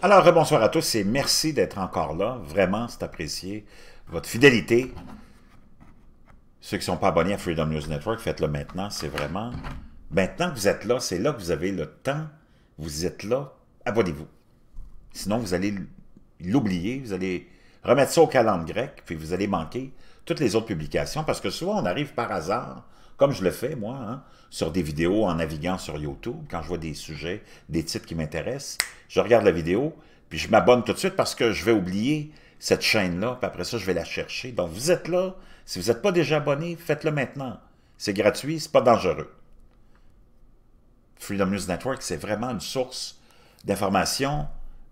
Alors, bonsoir à tous et merci d'être encore là. Vraiment, c'est apprécié. Votre fidélité. Ceux qui ne sont pas abonnés à Freedom News Network, faites-le maintenant. C'est vraiment... Maintenant que vous êtes là, c'est là que vous avez le temps. Vous êtes là. Abonnez-vous. Sinon, vous allez l'oublier. Vous allez remettre ça au calendrier grec, puis vous allez manquer toutes les autres publications parce que souvent, on arrive par hasard comme je le fais, moi, hein, sur des vidéos en naviguant sur YouTube, quand je vois des sujets, des titres qui m'intéressent, je regarde la vidéo, puis je m'abonne tout de suite parce que je vais oublier cette chaîne-là, puis après ça, je vais la chercher. Donc, vous êtes là. Si vous n'êtes pas déjà abonné, faites-le maintenant. C'est gratuit, c'est pas dangereux. Freedom News Network, c'est vraiment une source d'informations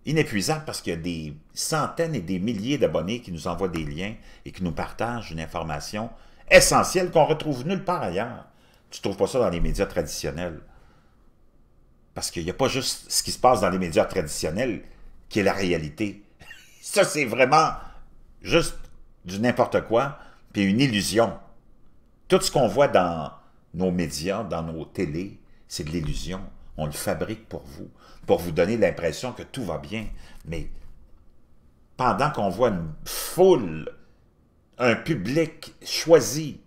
inépuisable parce qu'il y a des centaines et des milliers d'abonnés qui nous envoient des liens et qui nous partagent une information essentiel qu'on retrouve nulle part ailleurs. Tu ne trouves pas ça dans les médias traditionnels. Parce qu'il n'y a pas juste ce qui se passe dans les médias traditionnels qui est la réalité. ça, c'est vraiment juste du n'importe quoi, puis une illusion. Tout ce qu'on voit dans nos médias, dans nos télés, c'est de l'illusion. On le fabrique pour vous, pour vous donner l'impression que tout va bien. Mais pendant qu'on voit une foule un public choisi,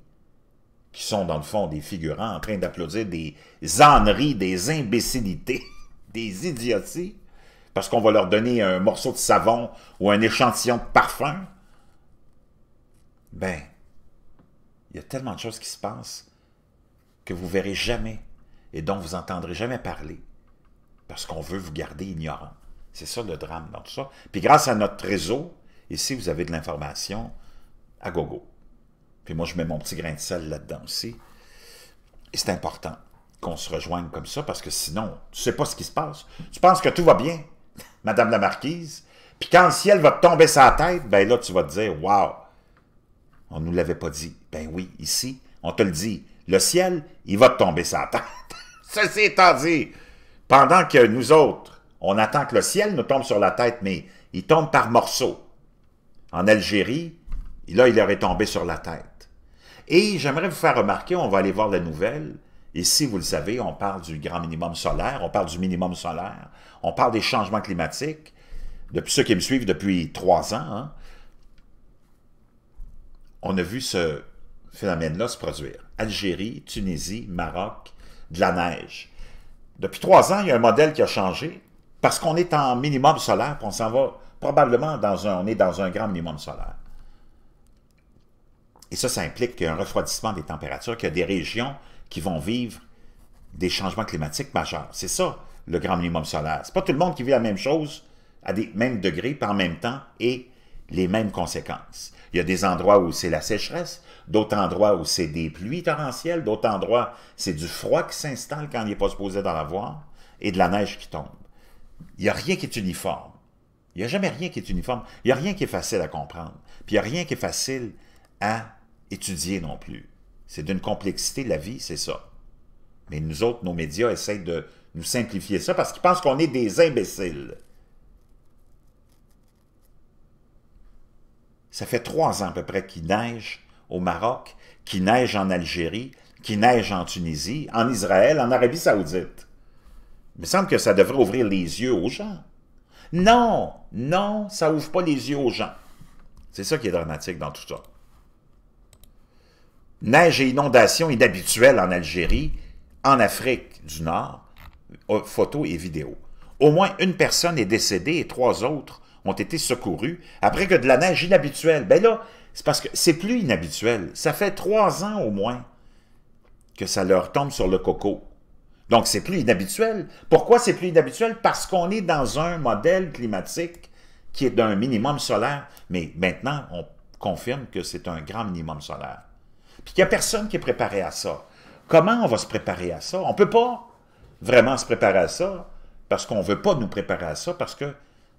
qui sont dans le fond des figurants en train d'applaudir des âneries, des imbécilités, des idioties, parce qu'on va leur donner un morceau de savon ou un échantillon de parfum. Ben, il y a tellement de choses qui se passent que vous verrez jamais et dont vous entendrez jamais parler parce qu'on veut vous garder ignorant. C'est ça le drame dans tout ça. Puis grâce à notre réseau, ici vous avez de l'information, à gogo. Puis moi, je mets mon petit grain de sel là-dedans aussi. Et c'est important qu'on se rejoigne comme ça, parce que sinon, tu sais pas ce qui se passe. Tu penses que tout va bien, Madame la Marquise, puis quand le ciel va te tomber sa tête, ben là, tu vas te dire, waouh, on nous l'avait pas dit. Ben oui, ici, on te le dit, le ciel, il va te tomber sa tête. Ceci étant dit, pendant que nous autres, on attend que le ciel nous tombe sur la tête, mais il tombe par morceaux. En Algérie, et là, il aurait est tombé sur la tête. Et j'aimerais vous faire remarquer, on va aller voir la nouvelle, et si vous le savez, on parle du grand minimum solaire, on parle du minimum solaire, on parle des changements climatiques, depuis ceux qui me suivent depuis trois ans, hein, on a vu ce phénomène-là se produire. Algérie, Tunisie, Maroc, de la neige. Depuis trois ans, il y a un modèle qui a changé parce qu'on est en minimum solaire, puis on s'en va probablement dans un, on est dans un grand minimum solaire. Et ça, ça implique qu'il y a un refroidissement des températures, qu'il y a des régions qui vont vivre des changements climatiques majeurs. C'est ça, le grand minimum solaire. C'est pas tout le monde qui vit la même chose à des mêmes degrés, par en même temps, et les mêmes conséquences. Il y a des endroits où c'est la sécheresse, d'autres endroits où c'est des pluies torrentielles, d'autres endroits c'est du froid qui s'installe quand il n'est pas supposé d'en avoir, et de la neige qui tombe. Il n'y a rien qui est uniforme. Il n'y a jamais rien qui est uniforme. Il n'y a rien qui est facile à comprendre. Puis il n'y a rien qui est facile à étudier non plus. C'est d'une complexité, la vie, c'est ça. Mais nous autres, nos médias essayent de nous simplifier ça parce qu'ils pensent qu'on est des imbéciles. Ça fait trois ans à peu près qu'il neige au Maroc, qu'il neige en Algérie, qu'il neige en Tunisie, en Israël, en Arabie saoudite. Il me semble que ça devrait ouvrir les yeux aux gens. Non, non, ça ouvre pas les yeux aux gens. C'est ça qui est dramatique dans tout ça. Neige et inondations inhabituelles en Algérie, en Afrique du Nord, euh, photos et vidéos. Au moins une personne est décédée et trois autres ont été secourus après que de la neige inhabituelle. Ben là, c'est parce que c'est plus inhabituel. Ça fait trois ans au moins que ça leur tombe sur le coco. Donc, c'est plus inhabituel. Pourquoi c'est plus inhabituel? Parce qu'on est dans un modèle climatique qui est d'un minimum solaire. Mais maintenant, on confirme que c'est un grand minimum solaire. Il n'y a personne qui est préparé à ça. Comment on va se préparer à ça? On ne peut pas vraiment se préparer à ça parce qu'on ne veut pas nous préparer à ça parce que,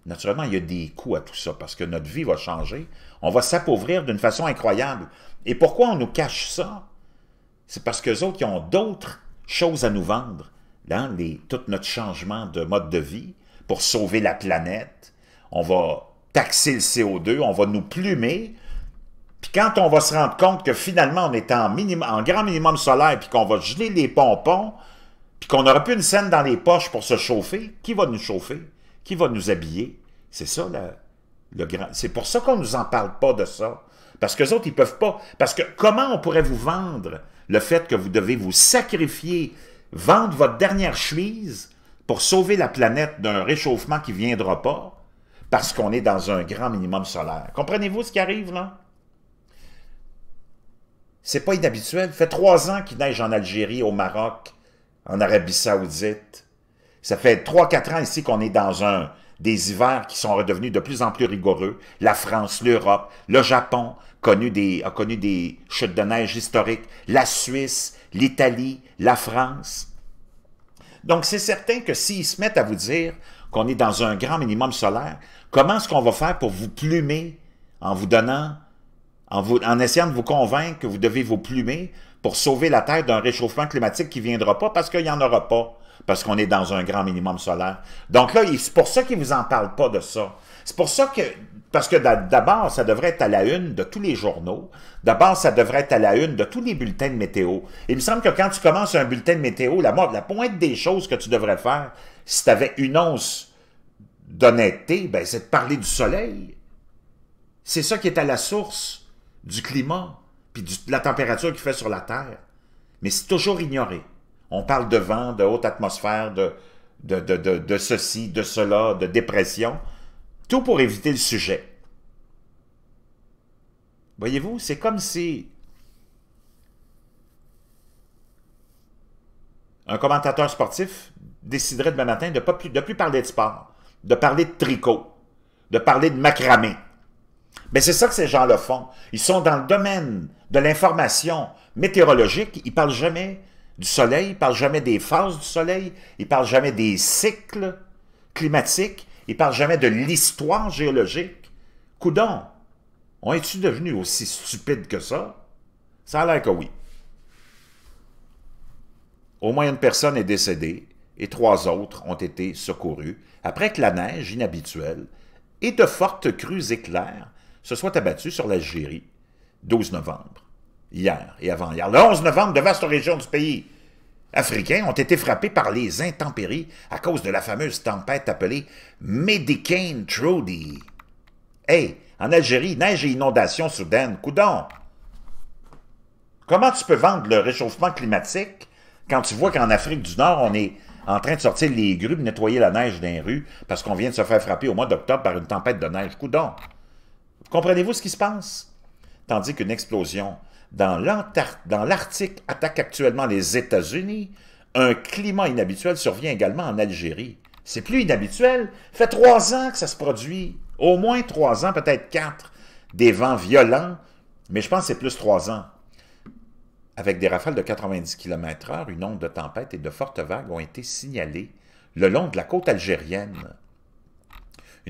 naturellement, il y a des coûts à tout ça parce que notre vie va changer. On va s'appauvrir d'une façon incroyable. Et pourquoi on nous cache ça? C'est parce qu'eux autres, ils ont d'autres choses à nous vendre. Hein, les, tout notre changement de mode de vie pour sauver la planète. On va taxer le CO2, on va nous plumer, puis quand on va se rendre compte que finalement, on est en, grand minimum solaire, puis qu'on va geler les pompons, puis qu'on n'aura plus une scène dans les poches pour se chauffer, qui va nous chauffer? Qui va nous habiller? C'est ça, le, grand... C'est pour ça qu'on ne nous en parle pas de ça. Parce que autres, ils peuvent pas. Parce que comment on pourrait vous vendre le fait que vous devez vous sacrifier, vendre votre dernière chemise pour sauver la planète d'un réchauffement qui ne viendra pas, parce qu'on est dans un grand minimum solaire? Comprenez-vous ce qui arrive, là? C'est pas inhabituel. Ça fait trois ans qu'il neige en Algérie, au Maroc, en Arabie Saoudite. Ça fait trois, quatre ans ici qu'on est dans un des hivers qui sont redevenus de plus en plus rigoureux. La France, l'Europe, le Japon des, a connu des chutes de neige historiques. La Suisse, l'Italie, la France. Donc, c'est certain que s'ils se mettent à vous dire qu'on est dans un grand minimum solaire, comment est-ce qu'on va faire pour vous plumer en vous donnant en, en essayant de vous convaincre que vous devez vous plumer pour sauver la Terre d'un réchauffement climatique qui ne viendra pas parce qu'il n'y en aura pas, parce qu'on est dans un grand minimum solaire. Donc là, c'est pour ça qu'ils ne vous en parlent pas de ça. C'est pour ça que, parce que d'abord, ça devrait être à la une de tous les journaux. D'abord, ça devrait être à la une de tous les bulletins de météo. Il me semble que quand tu commences un bulletin de météo, la, la pointe des choses que tu devrais faire, si tu avais une once d'honnêteté, ben, c'est de parler du soleil. C'est ça qui est à la source du climat, puis de la température qu'il fait sur la Terre. Mais c'est toujours ignoré. On parle de vent, de haute atmosphère, de, de, de, ceci, de cela, de dépression. Tout pour éviter le sujet. Voyez-vous, c'est comme si un commentateur sportif déciderait demain matin de ne plus parler de sport, de parler de tricot, de parler de macramé. Mais c'est ça que ces gens le font. Ils sont dans le domaine de l'information météorologique. Ils parlent jamais du soleil, ils parlent jamais des phases du soleil, ils parlent jamais des cycles climatiques, ils parlent jamais de l'histoire géologique. Coudon, on est-tu devenu aussi stupide que ça? Ça a l'air que oui. Au moins une personne est décédée et trois autres ont été secourus après que la neige inhabituelle et de fortes crues éclairs se soit abattu sur l'Algérie, 12 novembre, hier et avant-hier. Le 11 novembre, de vastes régions du pays africain ont été frappées par les intempéries à cause de la fameuse tempête appelée Medicane Trudy. Hey, en Algérie, neige et inondations soudaines, coudon. Comment tu peux vendre le réchauffement climatique quand tu vois qu'en Afrique du Nord, on est en train de sortir les grues, nettoyer la neige d'un rue rues, parce qu'on vient de se faire frapper au mois d'octobre par une tempête de neige. Coudon. Comprenez-vous ce qui se passe? Tandis qu'une explosion dans l'Arctique attaque actuellement les États-Unis, un climat inhabituel survient également en Algérie. C'est plus inhabituel. fait trois ans que ça se produit. Au moins trois ans, peut-être quatre. Des vents violents, mais je pense que c'est plus trois ans. Avec des rafales de 90 km h une onde de tempête et de fortes vagues ont été signalées le long de la côte algérienne.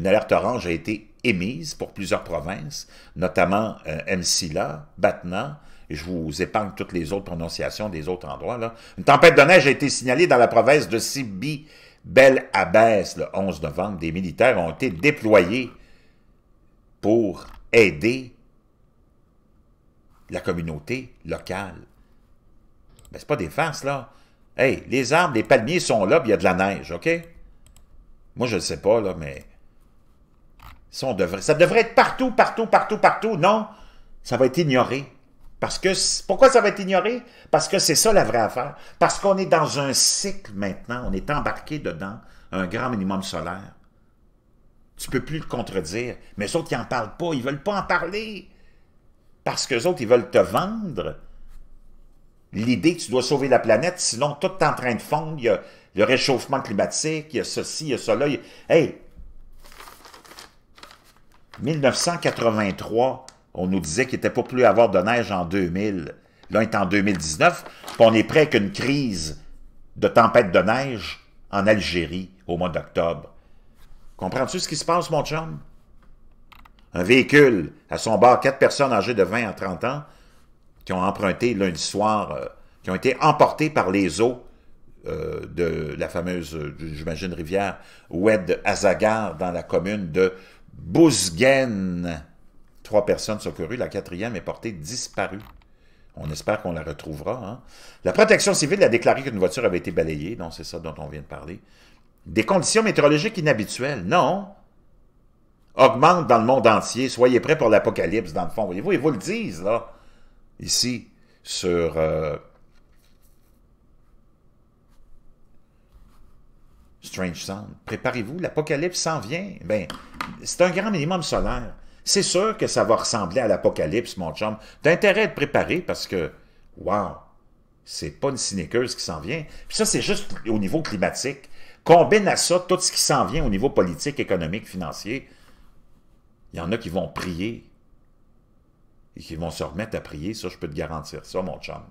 Une alerte orange a été émise pour plusieurs provinces, notamment euh, MCLA, Batna, et je vous épargne toutes les autres prononciations des autres endroits. Une tempête de neige a été signalée dans la province de Sibi, Belle Abbès, le 11 novembre. Des militaires ont été déployés pour aider la communauté locale. Mais ben, ce c'est pas des farces, là. Hey, les arbres, les palmiers sont là, il y a de la neige, OK? Moi, je ne sais pas, là, mais ça, devrait, ça devrait être partout, partout, partout, partout. Non, ça va être ignoré. Parce que, pourquoi ça va être ignoré? Parce que c'est ça la vraie affaire. Parce qu'on est dans un cycle maintenant, on est embarqué dedans, un grand minimum solaire. Tu peux plus le contredire. Mais eux, autres, ils n'en parlent pas, ils veulent pas en parler. Parce que autres, ils veulent te vendre l'idée que tu dois sauver la planète, sinon tout est en train de fondre, il y a le réchauffement climatique, il y a ceci, il y a cela. Hey, 1983, on nous disait qu'il n'était pas plus à avoir de neige en 2000. Là, on est en 2019, on est près qu'une crise de tempête de neige en Algérie au mois d'octobre. Comprends-tu ce qui se passe, mon chum? Un véhicule, à son bord, quatre personnes âgées de 20 à 30 ans qui ont emprunté lundi soir, euh, qui ont été emportées par les eaux euh, de la fameuse, euh, j'imagine, rivière Oued Azagar dans la commune de Bousguen, Trois personnes courues. La quatrième est portée disparue. On espère qu'on la retrouvera. Hein. La protection civile a déclaré qu'une voiture avait été balayée, donc c'est ça dont on vient de parler. Des conditions météorologiques inhabituelles, non. Augmente dans le monde entier. Soyez prêts pour l'apocalypse, dans le fond. Voyez-vous, ils vous le disent, là, ici, sur... Euh, Strange Sound. Préparez-vous, l'apocalypse s'en vient. Ben, c'est un grand minimum solaire. C'est sûr que ça va ressembler à l'Apocalypse, mon chum. T'as intérêt à préparer parce que, wow, c'est pas une sinéqueuse qui s'en vient. Puis ça, c'est juste au niveau climatique. Combine à ça tout ce qui s'en vient au niveau politique, économique, financier. Il y en a qui vont prier et qui vont se remettre à prier, ça, je peux te garantir ça, mon chum.